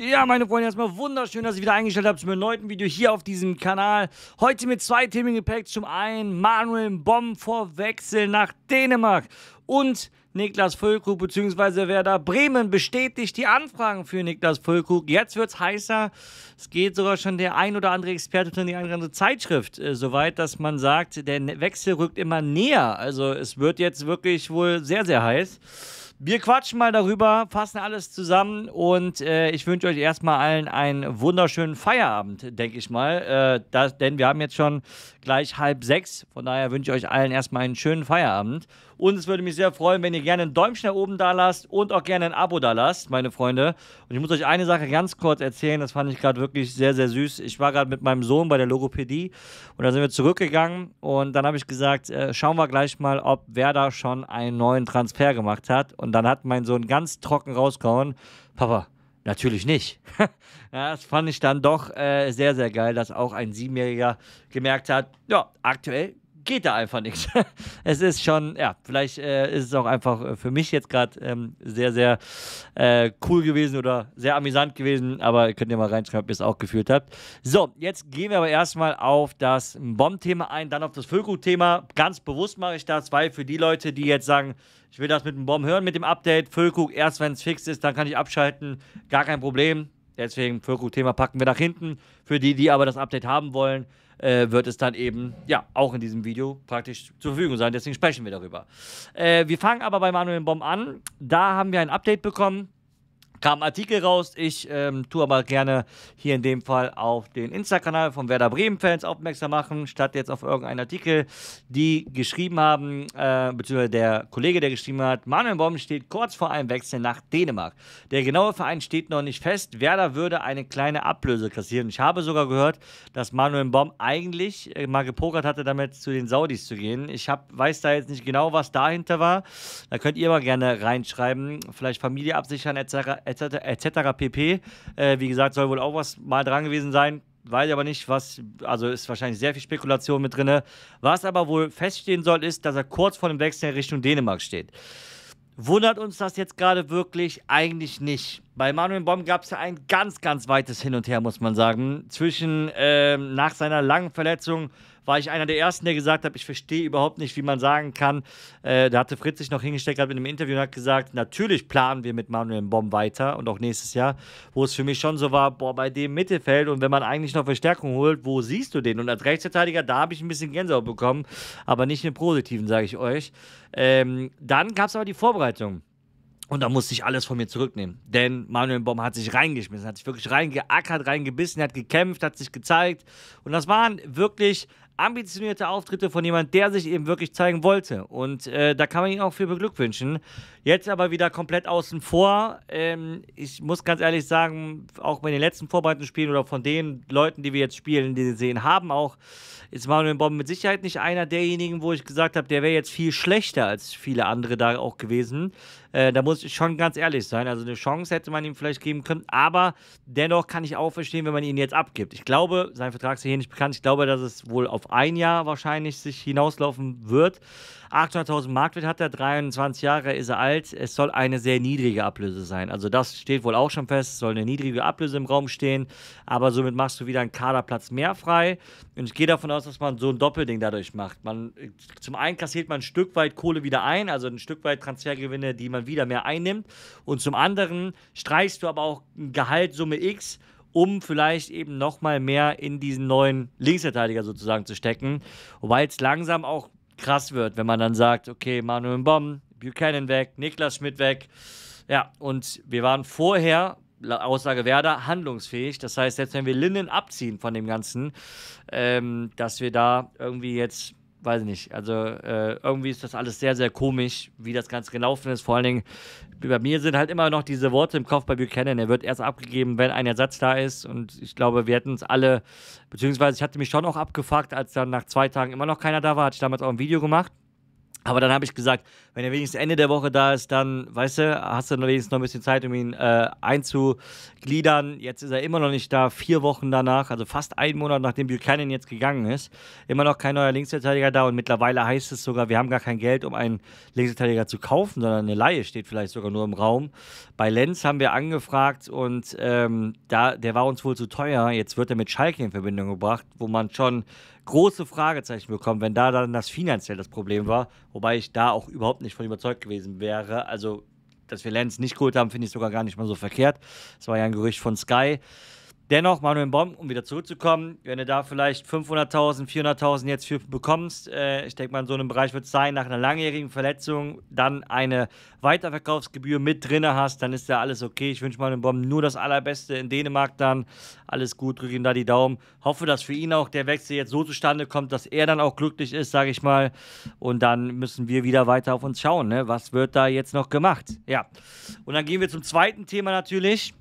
Ja, meine Freunde, erstmal wunderschön, dass ihr wieder eingestellt habt zum erneuten Video hier auf diesem Kanal. Heute mit zwei Themen gepackt. Zum einen Manuel Bomb vor Wechsel nach Dänemark und Niklas Füllkrug bzw. Werder Bremen bestätigt die Anfragen für Niklas Füllkrug. Jetzt wird es heißer. Es geht sogar schon der ein oder andere Experte in die andere Zeitschrift äh, soweit, dass man sagt, der Wechsel rückt immer näher. Also es wird jetzt wirklich wohl sehr, sehr heiß. Wir quatschen mal darüber, fassen alles zusammen und äh, ich wünsche euch erstmal allen einen wunderschönen Feierabend, denke ich mal. Äh, das, denn wir haben jetzt schon gleich halb sechs. Von daher wünsche ich euch allen erstmal einen schönen Feierabend. Und es würde mich sehr freuen, wenn ihr gerne ein Däumchen da oben da lasst und auch gerne ein Abo da lasst, meine Freunde. Und ich muss euch eine Sache ganz kurz erzählen, das fand ich gerade wirklich sehr, sehr süß. Ich war gerade mit meinem Sohn bei der Logopädie und da sind wir zurückgegangen und dann habe ich gesagt, äh, schauen wir gleich mal, ob wer da schon einen neuen Transfer gemacht hat. Und und dann hat mein Sohn ganz trocken rausgehauen, Papa, Natürlich nicht. ja, das fand ich dann doch äh, sehr, sehr geil, dass auch ein Siebenjähriger gemerkt hat, ja, aktuell geht da einfach nichts. es ist schon, ja, vielleicht äh, ist es auch einfach äh, für mich jetzt gerade ähm, sehr, sehr äh, cool gewesen oder sehr amüsant gewesen, aber könnt ihr mal reinschreiben, ob ihr es auch gefühlt habt. So, jetzt gehen wir aber erstmal auf das Bomb-Thema ein, dann auf das Füllkrug-Thema. Ganz bewusst mache ich das, weil für die Leute, die jetzt sagen, ich will das mit dem Bomb hören, mit dem Update, Füllkrug, erst wenn es fix ist, dann kann ich abschalten, gar kein Problem Deswegen, Füllkrug-Thema packen wir nach hinten. Für die, die aber das Update haben wollen, äh, wird es dann eben, ja, auch in diesem Video praktisch zur Verfügung sein. Deswegen sprechen wir darüber. Äh, wir fangen aber bei Manuel Bomb an. Da haben wir ein Update bekommen kam ein Artikel raus. Ich ähm, tue aber gerne hier in dem Fall auf den Insta-Kanal von Werder Bremen-Fans aufmerksam machen, statt jetzt auf irgendeinen Artikel, die geschrieben haben, äh, beziehungsweise der Kollege, der geschrieben hat, Manuel Baum steht kurz vor einem Wechsel nach Dänemark. Der genaue Verein steht noch nicht fest. Werder würde eine kleine Ablöse kassieren. Ich habe sogar gehört, dass Manuel Baum eigentlich äh, mal gepokert hatte, damit zu den Saudis zu gehen. Ich hab, weiß da jetzt nicht genau, was dahinter war. Da könnt ihr mal gerne reinschreiben. Vielleicht Familie absichern etc etc. etc. pp. Äh, wie gesagt, soll wohl auch was mal dran gewesen sein. Weiß ich aber nicht, was, also ist wahrscheinlich sehr viel Spekulation mit drin. Was aber wohl feststehen soll, ist, dass er kurz vor dem Wechsel in Richtung Dänemark steht. Wundert uns das jetzt gerade wirklich? Eigentlich nicht. Bei Manuel Baum gab es ja ein ganz, ganz weites Hin und Her, muss man sagen. Zwischen, ähm, nach seiner langen Verletzung war ich einer der Ersten, der gesagt hat, ich verstehe überhaupt nicht, wie man sagen kann. Äh, da hatte Fritz sich noch hingestellt mit einem Interview und hat gesagt, natürlich planen wir mit Manuel Baum weiter und auch nächstes Jahr, wo es für mich schon so war, boah, bei dem Mittelfeld und wenn man eigentlich noch Verstärkung holt, wo siehst du den? Und als Rechtsverteidiger, da habe ich ein bisschen Gänsehaut bekommen, aber nicht im Positiven, sage ich euch. Ähm, dann gab es aber die Vorbereitung. Und da musste ich alles von mir zurücknehmen. Denn Manuel Baum hat sich reingeschmissen, hat sich wirklich reingeackert, reingebissen, hat gekämpft, hat sich gezeigt. Und das waren wirklich ambitionierte Auftritte von jemand, der sich eben wirklich zeigen wollte. Und äh, da kann man ihn auch viel beglückwünschen. Jetzt aber wieder komplett außen vor. Ähm, ich muss ganz ehrlich sagen, auch bei den letzten Vorbereitungsspielen oder von den Leuten, die wir jetzt spielen, die wir sehen haben, auch ist Manuel Bomben mit Sicherheit nicht einer derjenigen, wo ich gesagt habe, der wäre jetzt viel schlechter als viele andere da auch gewesen. Äh, da muss ich schon ganz ehrlich sein. Also eine Chance hätte man ihm vielleicht geben können. Aber dennoch kann ich auch verstehen, wenn man ihn jetzt abgibt. Ich glaube, sein Vertrag ist hier nicht bekannt. Ich glaube, dass es wohl auf ein Jahr wahrscheinlich sich hinauslaufen wird. 800.000 Marktwert hat er, 23 Jahre ist er alt. Es soll eine sehr niedrige Ablöse sein. Also das steht wohl auch schon fest. Es soll eine niedrige Ablöse im Raum stehen. Aber somit machst du wieder einen Kaderplatz mehr frei. Und ich gehe davon aus, dass man so ein Doppelding dadurch macht. Man, zum einen kassiert man ein Stück weit Kohle wieder ein, also ein Stück weit Transfergewinne, die man man wieder mehr einnimmt. Und zum anderen streichst du aber auch ein Gehalt Summe X, um vielleicht eben nochmal mehr in diesen neuen Linksverteidiger sozusagen zu stecken. Wobei es langsam auch krass wird, wenn man dann sagt, okay, Manuel Bomb, Buchanan weg, Niklas Schmidt weg. Ja, und wir waren vorher Aussage Werder handlungsfähig. Das heißt, selbst wenn wir Linden abziehen von dem Ganzen, ähm, dass wir da irgendwie jetzt weiß ich nicht. Also äh, irgendwie ist das alles sehr, sehr komisch, wie das Ganze gelaufen ist. Vor allen Dingen, bei mir sind halt immer noch diese Worte im Kopf bei Buchanan. Er wird erst abgegeben, wenn ein Ersatz da ist. Und ich glaube, wir hätten es alle, beziehungsweise ich hatte mich schon auch abgefuckt, als dann nach zwei Tagen immer noch keiner da war. Hatte ich damals auch ein Video gemacht. Aber dann habe ich gesagt, wenn er wenigstens Ende der Woche da ist, dann, weißt du, hast du wenigstens noch ein bisschen Zeit, um ihn äh, einzugliedern. Jetzt ist er immer noch nicht da, vier Wochen danach, also fast einen Monat nachdem Buchanan jetzt gegangen ist. Immer noch kein neuer Linksverteidiger da und mittlerweile heißt es sogar, wir haben gar kein Geld, um einen Linksverteidiger zu kaufen, sondern eine Laie steht vielleicht sogar nur im Raum. Bei Lenz haben wir angefragt und ähm, da, der war uns wohl zu teuer. Jetzt wird er mit Schalke in Verbindung gebracht, wo man schon große Fragezeichen bekommt, wenn da dann das finanziell das Problem war, Wobei ich da auch überhaupt nicht von überzeugt gewesen wäre. Also, dass wir Lenz nicht geholt haben, finde ich sogar gar nicht mal so verkehrt. Das war ja ein Gerücht von Sky. Dennoch, Manuel Baum, um wieder zurückzukommen, wenn du da vielleicht 500.000, 400.000 jetzt für bekommst, äh, ich denke mal, in so einem Bereich wird es sein, nach einer langjährigen Verletzung dann eine Weiterverkaufsgebühr mit drin hast, dann ist ja alles okay. Ich wünsche Manuel Baum nur das Allerbeste in Dänemark dann. Alles gut, drücke ihm da die Daumen. Hoffe, dass für ihn auch der Wechsel jetzt so zustande kommt, dass er dann auch glücklich ist, sage ich mal. Und dann müssen wir wieder weiter auf uns schauen. Ne? Was wird da jetzt noch gemacht? Ja. Und dann gehen wir zum zweiten Thema natürlich.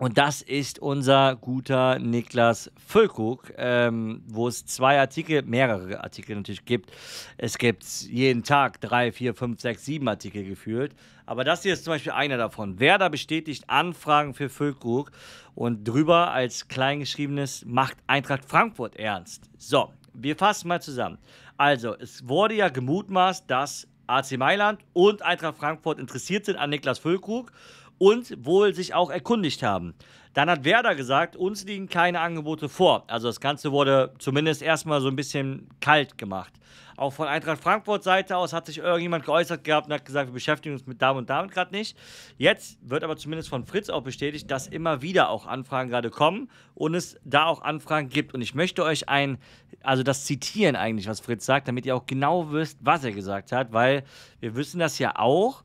Und das ist unser guter Niklas Füllkrug, ähm, wo es zwei Artikel, mehrere Artikel natürlich gibt. Es gibt jeden Tag drei, vier, fünf, sechs, sieben Artikel gefühlt. Aber das hier ist zum Beispiel einer davon. Wer da bestätigt Anfragen für Füllkrug und drüber als kleingeschriebenes macht Eintracht Frankfurt ernst. So, wir fassen mal zusammen. Also, es wurde ja gemutmaßt, dass AC Mailand und Eintracht Frankfurt interessiert sind an Niklas Füllkrug und wohl sich auch erkundigt haben. Dann hat Werder gesagt, uns liegen keine Angebote vor. Also das Ganze wurde zumindest erstmal so ein bisschen kalt gemacht. Auch von Eintracht Frankfurt Seite aus hat sich irgendjemand geäußert gehabt und hat gesagt, wir beschäftigen uns mit Damen und Damen gerade nicht. Jetzt wird aber zumindest von Fritz auch bestätigt, dass immer wieder auch Anfragen gerade kommen und es da auch Anfragen gibt. Und ich möchte euch ein, also das zitieren eigentlich, was Fritz sagt, damit ihr auch genau wisst, was er gesagt hat, weil wir wissen das ja auch,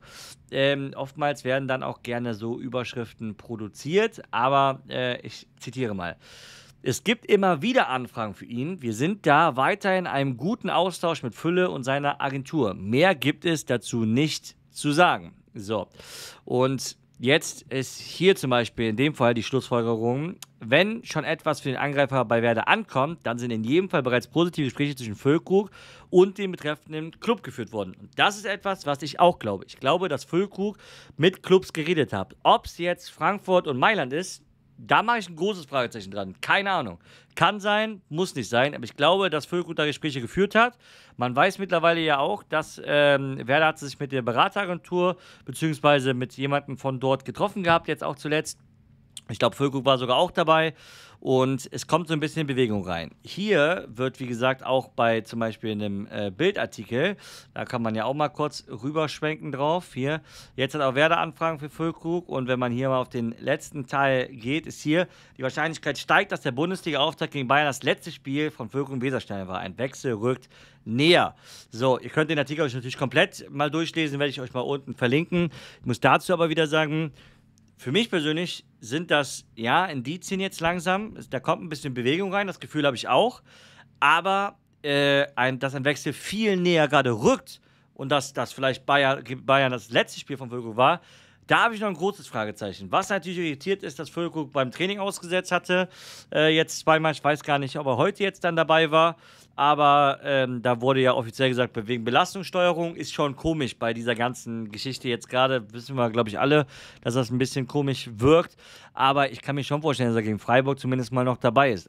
ähm, oftmals werden dann auch gerne so Überschriften produziert, aber äh, ich zitiere mal. Es gibt immer wieder Anfragen für ihn. Wir sind da weiterhin in einem guten Austausch mit Fülle und seiner Agentur. Mehr gibt es dazu nicht zu sagen. So, und Jetzt ist hier zum Beispiel in dem Fall die Schlussfolgerung, wenn schon etwas für den Angreifer bei Werder ankommt, dann sind in jedem Fall bereits positive Gespräche zwischen Füllkrug und dem betreffenden Club geführt worden. Und das ist etwas, was ich auch glaube. Ich glaube, dass Füllkrug mit Clubs geredet hat. Ob es jetzt Frankfurt und Mailand ist, da mache ich ein großes Fragezeichen dran. Keine Ahnung. Kann sein, muss nicht sein, aber ich glaube, dass Füllkrug da Gespräche geführt hat. Man weiß mittlerweile ja auch, dass ähm, Werder hat sich mit der Berateragentur bzw. mit jemandem von dort getroffen gehabt, jetzt auch zuletzt. Ich glaube, Völkug war sogar auch dabei und es kommt so ein bisschen Bewegung rein. Hier wird, wie gesagt, auch bei zum Beispiel einem äh, Bildartikel, da kann man ja auch mal kurz rüberschwenken drauf. Hier, jetzt hat auch Werder Anfragen für Füllkrug und wenn man hier mal auf den letzten Teil geht, ist hier die Wahrscheinlichkeit steigt, dass der Bundesliga-Auftrag gegen Bayern das letzte Spiel von Füllkrug Weserstein war. Ein Wechsel rückt näher. So, ihr könnt den Artikel euch natürlich komplett mal durchlesen, werde ich euch mal unten verlinken. Ich muss dazu aber wieder sagen, für mich persönlich sind das, ja, Indizien jetzt langsam. Da kommt ein bisschen Bewegung rein, das Gefühl habe ich auch. Aber äh, ein, dass ein Wechsel viel näher gerade rückt und dass das vielleicht Bayern, Bayern das letzte Spiel von Vögel war, da habe ich noch ein großes Fragezeichen. Was natürlich irritiert ist, dass Füllkrug beim Training ausgesetzt hatte. Äh, jetzt zweimal, ich weiß gar nicht, ob er heute jetzt dann dabei war. Aber ähm, da wurde ja offiziell gesagt, wegen Belastungssteuerung ist schon komisch bei dieser ganzen Geschichte jetzt gerade. Wissen wir, glaube ich, alle, dass das ein bisschen komisch wirkt. Aber ich kann mir schon vorstellen, dass er gegen Freiburg zumindest mal noch dabei ist.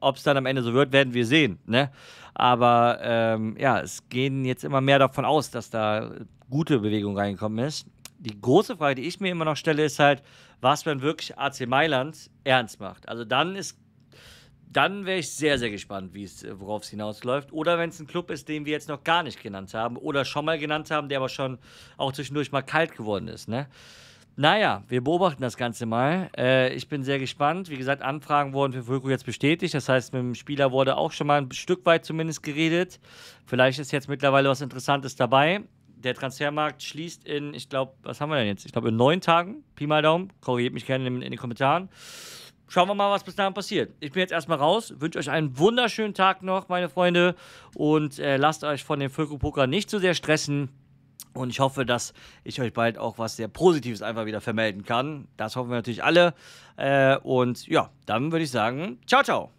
Ob es dann am Ende so wird, werden wir sehen. Ne? Aber ähm, ja, es gehen jetzt immer mehr davon aus, dass da gute Bewegung reingekommen ist die große Frage, die ich mir immer noch stelle, ist halt, was wenn wirklich AC Mailand ernst macht. Also dann ist, dann wäre ich sehr, sehr gespannt, worauf es hinausläuft. Oder wenn es ein Club ist, den wir jetzt noch gar nicht genannt haben oder schon mal genannt haben, der aber schon auch zwischendurch mal kalt geworden ist. Ne? Naja, wir beobachten das Ganze mal. Äh, ich bin sehr gespannt. Wie gesagt, Anfragen wurden für Fulko jetzt bestätigt. Das heißt, mit dem Spieler wurde auch schon mal ein Stück weit zumindest geredet. Vielleicht ist jetzt mittlerweile was Interessantes dabei der Transfermarkt schließt in, ich glaube, was haben wir denn jetzt? Ich glaube, in neun Tagen. Pi mal Daumen. Korrigiert mich gerne in, in, den Kommentaren. Schauen wir mal, was bis dahin passiert. Ich bin jetzt erstmal raus. Wünsche euch einen wunderschönen Tag noch, meine Freunde. Und äh, lasst euch von dem Völkerpoker nicht zu so sehr stressen. Und ich hoffe, dass ich euch bald auch was sehr Positives einfach wieder vermelden kann. Das hoffen wir natürlich alle. Äh, und ja, dann würde ich sagen, ciao, ciao.